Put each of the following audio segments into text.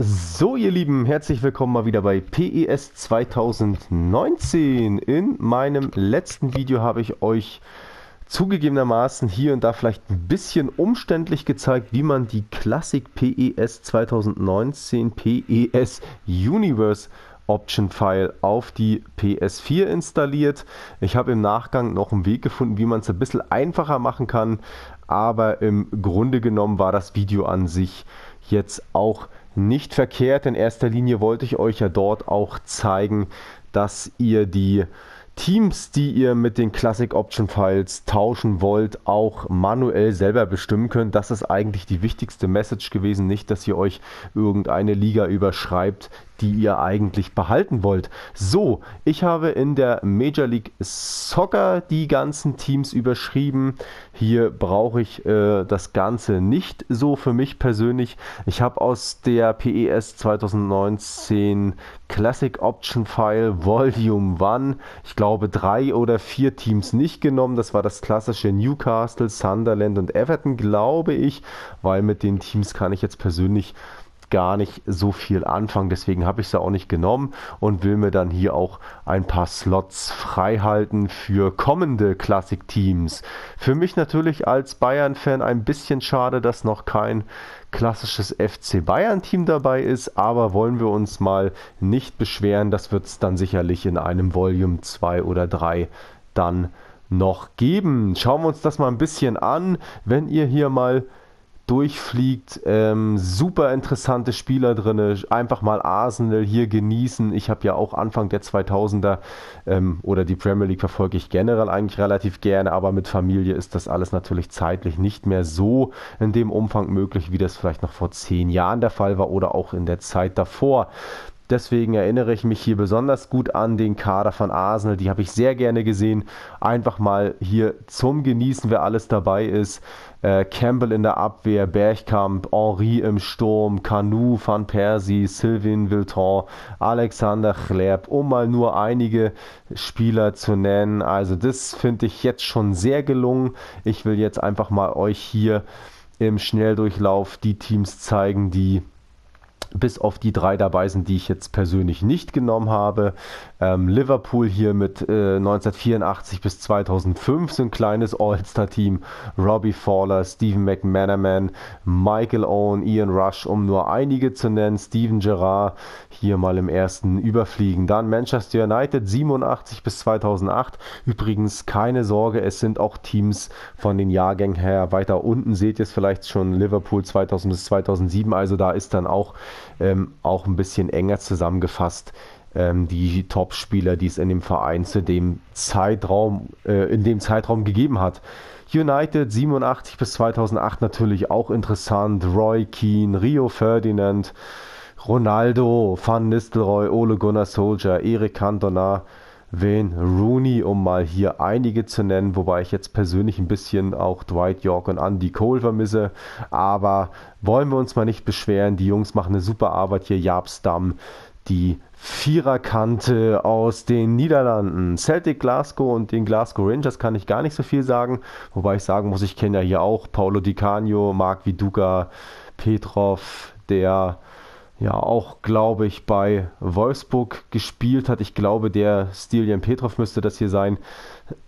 So, ihr Lieben, herzlich willkommen mal wieder bei PES 2019. In meinem letzten Video habe ich euch zugegebenermaßen hier und da vielleicht ein bisschen umständlich gezeigt, wie man die Classic PES 2019 PES Universe Option-File auf die PS4 installiert. Ich habe im Nachgang noch einen Weg gefunden, wie man es ein bisschen einfacher machen kann, aber im Grunde genommen war das Video an sich jetzt auch nicht verkehrt. In erster Linie wollte ich euch ja dort auch zeigen, dass ihr die Teams, die ihr mit den Classic Option Files tauschen wollt, auch manuell selber bestimmen könnt. Das ist eigentlich die wichtigste Message gewesen. Nicht, dass ihr euch irgendeine Liga überschreibt, die ihr eigentlich behalten wollt. So, ich habe in der Major League Soccer die ganzen Teams überschrieben. Hier brauche ich äh, das Ganze nicht so für mich persönlich. Ich habe aus der PES 2019 Classic Option File Volume 1, ich glaube drei oder vier Teams nicht genommen. Das war das klassische Newcastle, Sunderland und Everton, glaube ich, weil mit den Teams kann ich jetzt persönlich gar nicht so viel anfangen. Deswegen habe ich sie auch nicht genommen und will mir dann hier auch ein paar Slots freihalten für kommende Classic-Teams. Für mich natürlich als Bayern-Fan ein bisschen schade, dass noch kein klassisches FC Bayern-Team dabei ist, aber wollen wir uns mal nicht beschweren. Das wird es dann sicherlich in einem Volume 2 oder 3 dann noch geben. Schauen wir uns das mal ein bisschen an. Wenn ihr hier mal durchfliegt. Ähm, super interessante Spieler drin. Einfach mal Arsenal hier genießen. Ich habe ja auch Anfang der 2000er ähm, oder die Premier League verfolge ich generell eigentlich relativ gerne, aber mit Familie ist das alles natürlich zeitlich nicht mehr so in dem Umfang möglich, wie das vielleicht noch vor zehn Jahren der Fall war oder auch in der Zeit davor. Deswegen erinnere ich mich hier besonders gut an den Kader von Arsenal. Die habe ich sehr gerne gesehen. Einfach mal hier zum Genießen, wer alles dabei ist äh, Campbell in der Abwehr, Bergkamp, Henri im Sturm, Canu, Van Persie, Sylvain Vilton, Alexander Chleb, um mal nur einige Spieler zu nennen. Also das finde ich jetzt schon sehr gelungen. Ich will jetzt einfach mal euch hier im Schnelldurchlauf die Teams zeigen, die bis auf die drei dabei sind, die ich jetzt persönlich nicht genommen habe. Ähm, Liverpool hier mit äh, 1984 bis 2005 so ein kleines All-Star-Team. Robbie Fowler, Stephen McManaman, Michael Owen, Ian Rush, um nur einige zu nennen. Steven Gerrard hier mal im ersten überfliegen. Dann Manchester United 87 bis 2008. Übrigens keine Sorge, es sind auch Teams von den Jahrgängen her weiter unten. Seht ihr es vielleicht schon Liverpool 2000 bis 2007. Also da ist dann auch ähm, auch ein bisschen enger zusammengefasst ähm, die Top-Spieler, die es in dem Verein zu dem Zeitraum, äh, in dem Zeitraum gegeben hat. United 87 bis 2008 natürlich auch interessant. Roy Keane, Rio Ferdinand, Ronaldo, Van Nistelrooy, Ole Gunnar Soldier, Erik Cantona, Wayne Rooney, um mal hier einige zu nennen, wobei ich jetzt persönlich ein bisschen auch Dwight York und Andy Cole vermisse. Aber wollen wir uns mal nicht beschweren, die Jungs machen eine super Arbeit hier. Jabstam, die Viererkante aus den Niederlanden. Celtic Glasgow und den Glasgow Rangers kann ich gar nicht so viel sagen. Wobei ich sagen muss, ich kenne ja hier auch Paulo Di Canio, Marc Viduca, Petrov, der ja auch, glaube ich, bei Wolfsburg gespielt hat. Ich glaube, der Stilian Petrov müsste das hier sein.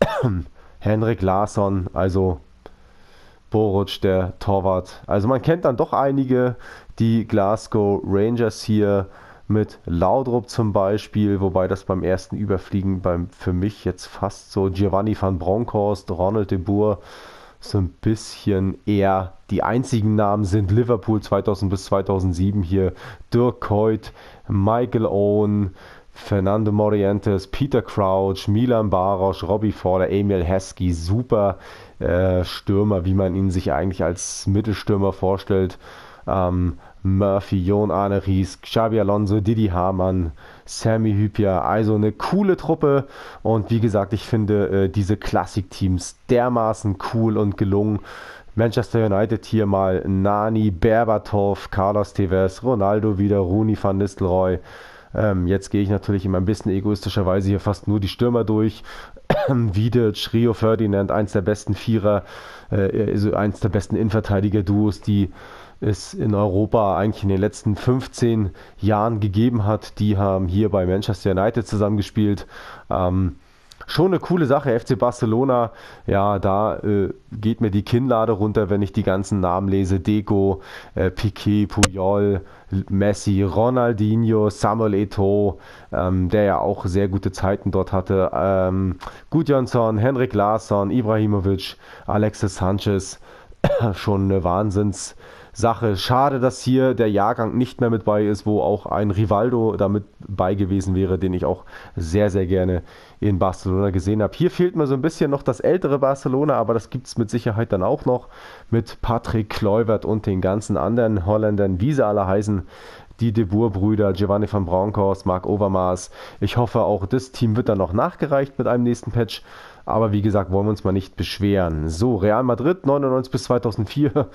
Henrik Larsson, also Boric, der Torwart. Also man kennt dann doch einige, die Glasgow Rangers hier mit Laudrup zum Beispiel, wobei das beim ersten Überfliegen beim, für mich jetzt fast so Giovanni van Bronckhorst, Ronald de Boer, so ein bisschen eher die einzigen Namen sind Liverpool 2000 bis 2007 hier Dirk Hoyt, Michael Owen, Fernando Morientes, Peter Crouch, Milan Barosch, Robbie Fowler, Emil Heskey, super äh, Stürmer, wie man ihn sich eigentlich als Mittelstürmer vorstellt. Ähm, Murphy, Jon Arne Ries, Xabi Alonso, Didi Hamann, Sammy Hübia. Also eine coole Truppe. Und wie gesagt, ich finde äh, diese Klassik-Teams dermaßen cool und gelungen. Manchester United hier mal Nani, Berbatov, Carlos Tevez, Ronaldo wieder, Rooney van Nistelrooy. Ähm, jetzt gehe ich natürlich immer ein bisschen egoistischerweise hier fast nur die Stürmer durch. Vidic, Rio Ferdinand, eins der besten Vierer, äh, also eins der besten Innenverteidiger-Duos, die es in Europa eigentlich in den letzten 15 Jahren gegeben hat. Die haben hier bei Manchester United zusammengespielt. Ähm, schon eine coole Sache. FC Barcelona, ja, da äh, geht mir die Kinnlade runter, wenn ich die ganzen Namen lese. Deco, äh, Piquet, Puyol, Messi, Ronaldinho, Samuel Eto'o, ähm, der ja auch sehr gute Zeiten dort hatte. Ähm, Gudjonsson, Henrik Larsson, Ibrahimovic, Alexis Sanchez. schon eine Wahnsinns- Sache. Schade, dass hier der Jahrgang nicht mehr mit bei ist, wo auch ein Rivaldo damit bei gewesen wäre, den ich auch sehr, sehr gerne in Barcelona gesehen habe. Hier fehlt mir so ein bisschen noch das ältere Barcelona, aber das gibt es mit Sicherheit dann auch noch mit Patrick Kleuwert und den ganzen anderen Holländern, wie sie alle heißen, die De Boer-Brüder, Giovanni van Bronckhorst, Marc Overmaß. Ich hoffe, auch das Team wird dann noch nachgereicht mit einem nächsten Patch. Aber wie gesagt, wollen wir uns mal nicht beschweren. So, Real Madrid 99 bis 2004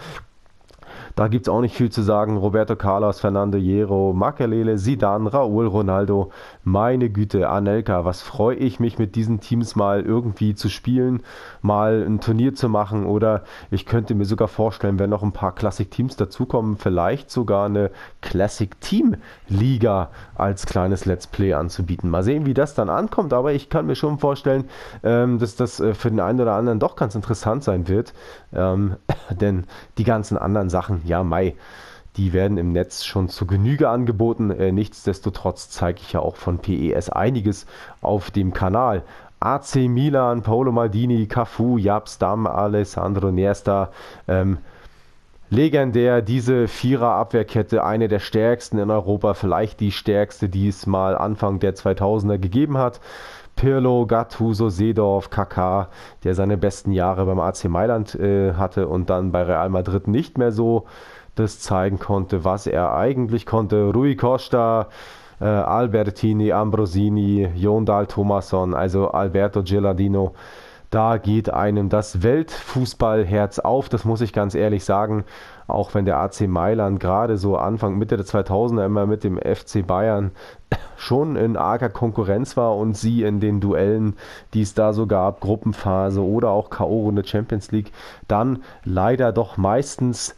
da gibt es auch nicht viel zu sagen. Roberto Carlos, Fernando Hierro, Makelele, Sidan, Raul, Ronaldo. Meine Güte, Anelka, was freue ich mich mit diesen Teams mal irgendwie zu spielen, mal ein Turnier zu machen oder ich könnte mir sogar vorstellen, wenn noch ein paar Classic-Teams dazukommen, vielleicht sogar eine Classic-Team-Liga als kleines Let's Play anzubieten. Mal sehen, wie das dann ankommt, aber ich kann mir schon vorstellen, ähm, dass das äh, für den einen oder anderen doch ganz interessant sein wird, ähm, denn die ganzen anderen Sachen, ja, Mai, die werden im Netz schon zu Genüge angeboten. Äh, nichtsdestotrotz zeige ich ja auch von PES einiges auf dem Kanal. AC Milan, Paolo Maldini, Cafu, Jabstam, Alessandro Niesta, ähm, legendär diese Vierer-Abwehrkette, eine der stärksten in Europa, vielleicht die stärkste, die es mal Anfang der 2000er gegeben hat. Pirlo, Gattuso, Seedorf, Kaká, der seine besten Jahre beim AC Mailand äh, hatte und dann bei Real Madrid nicht mehr so das zeigen konnte, was er eigentlich konnte. Rui Costa, äh, Albertini, Ambrosini, Jondal Thomasson, also Alberto Geladino da geht einem das Weltfußballherz auf, das muss ich ganz ehrlich sagen. Auch wenn der AC Mailand gerade so Anfang, Mitte der 2000er immer mit dem FC Bayern schon in arger Konkurrenz war und sie in den Duellen, die es da so gab, Gruppenphase oder auch K.O.-Runde Champions League, dann leider doch meistens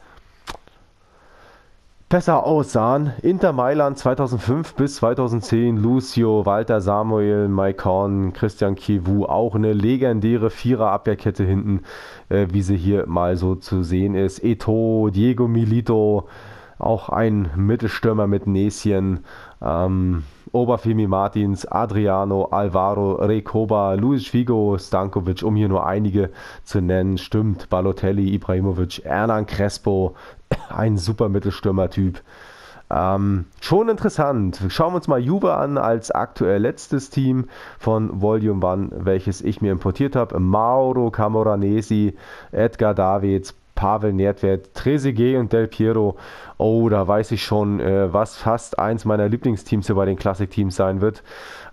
besser aussahen. Inter Mailand 2005 bis 2010, Lucio, Walter Samuel, Mike Horn, Christian Kivu, auch eine legendäre Vierer-Abwehrkette hinten, äh, wie sie hier mal so zu sehen ist. Eto, Diego Milito, auch ein Mittelstürmer mit Näschen. Ähm, Oberfemi Martins, Adriano, Alvaro, Recoba, Luis Figo, Stankovic, um hier nur einige zu nennen. Stimmt, Balotelli, Ibrahimovic, Hernan Crespo, ein super Mittelstürmertyp. Ähm, schon interessant. Schauen wir uns mal Juve an als aktuell letztes Team von Volume 1, welches ich mir importiert habe. Mauro Camoranesi, Edgar Davids, Pavel Nerdwert, Trezeguet und Del Piero. Oh, da weiß ich schon, äh, was fast eins meiner Lieblingsteams hier bei den Klassikteams sein wird.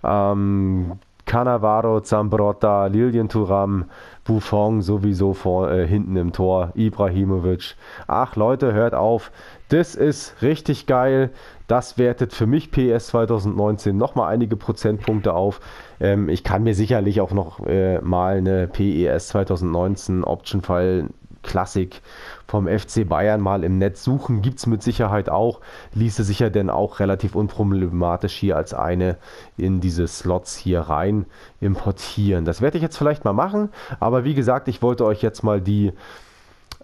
Ähm, Cannavaro, Zambrotta, Lilian Turam, Buffon sowieso vor, äh, hinten im Tor, Ibrahimovic. Ach Leute, hört auf. Das ist richtig geil. Das wertet für mich PS 2019 nochmal einige Prozentpunkte auf. Ähm, ich kann mir sicherlich auch noch äh, mal eine PES 2019 Option-File Klassik vom FC Bayern mal im Netz suchen. Gibt es mit Sicherheit auch. Ließe sich ja denn auch relativ unproblematisch hier als eine in diese Slots hier rein importieren. Das werde ich jetzt vielleicht mal machen. Aber wie gesagt, ich wollte euch jetzt mal die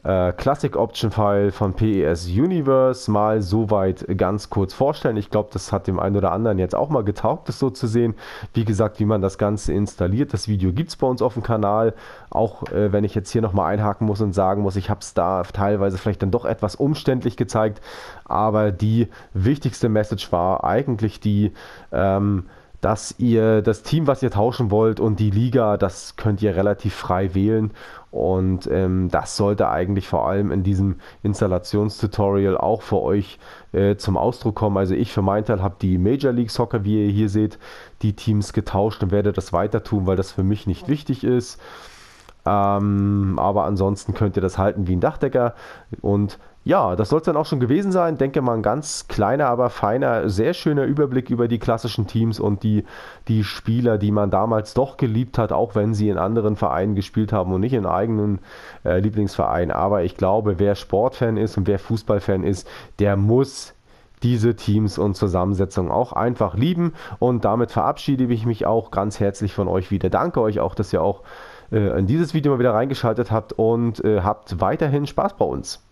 äh, Classic Option File von PES Universe mal soweit ganz kurz vorstellen. Ich glaube, das hat dem einen oder anderen jetzt auch mal getaugt, das so zu sehen. Wie gesagt, wie man das Ganze installiert. Das Video gibt es bei uns auf dem Kanal. Auch äh, wenn ich jetzt hier nochmal einhaken muss und sagen muss, ich habe es da teilweise vielleicht dann doch etwas umständlich gezeigt. Aber die wichtigste Message war eigentlich die, ähm, dass ihr das Team, was ihr tauschen wollt und die Liga, das könnt ihr relativ frei wählen und ähm, das sollte eigentlich vor allem in diesem Installationstutorial auch für euch äh, zum Ausdruck kommen. Also ich für meinen Teil habe die Major League Soccer, wie ihr hier seht, die Teams getauscht und werde das weiter tun, weil das für mich nicht wichtig ist. Ähm, aber ansonsten könnt ihr das halten wie ein Dachdecker und ja, das soll es dann auch schon gewesen sein. Denke mal, ein ganz kleiner, aber feiner, sehr schöner Überblick über die klassischen Teams und die, die Spieler, die man damals doch geliebt hat, auch wenn sie in anderen Vereinen gespielt haben und nicht in eigenen äh, Lieblingsvereinen. Aber ich glaube, wer Sportfan ist und wer Fußballfan ist, der muss diese Teams und Zusammensetzungen auch einfach lieben. Und damit verabschiede ich mich auch ganz herzlich von euch wieder. Danke euch auch, dass ihr auch äh, in dieses Video mal wieder reingeschaltet habt und äh, habt weiterhin Spaß bei uns.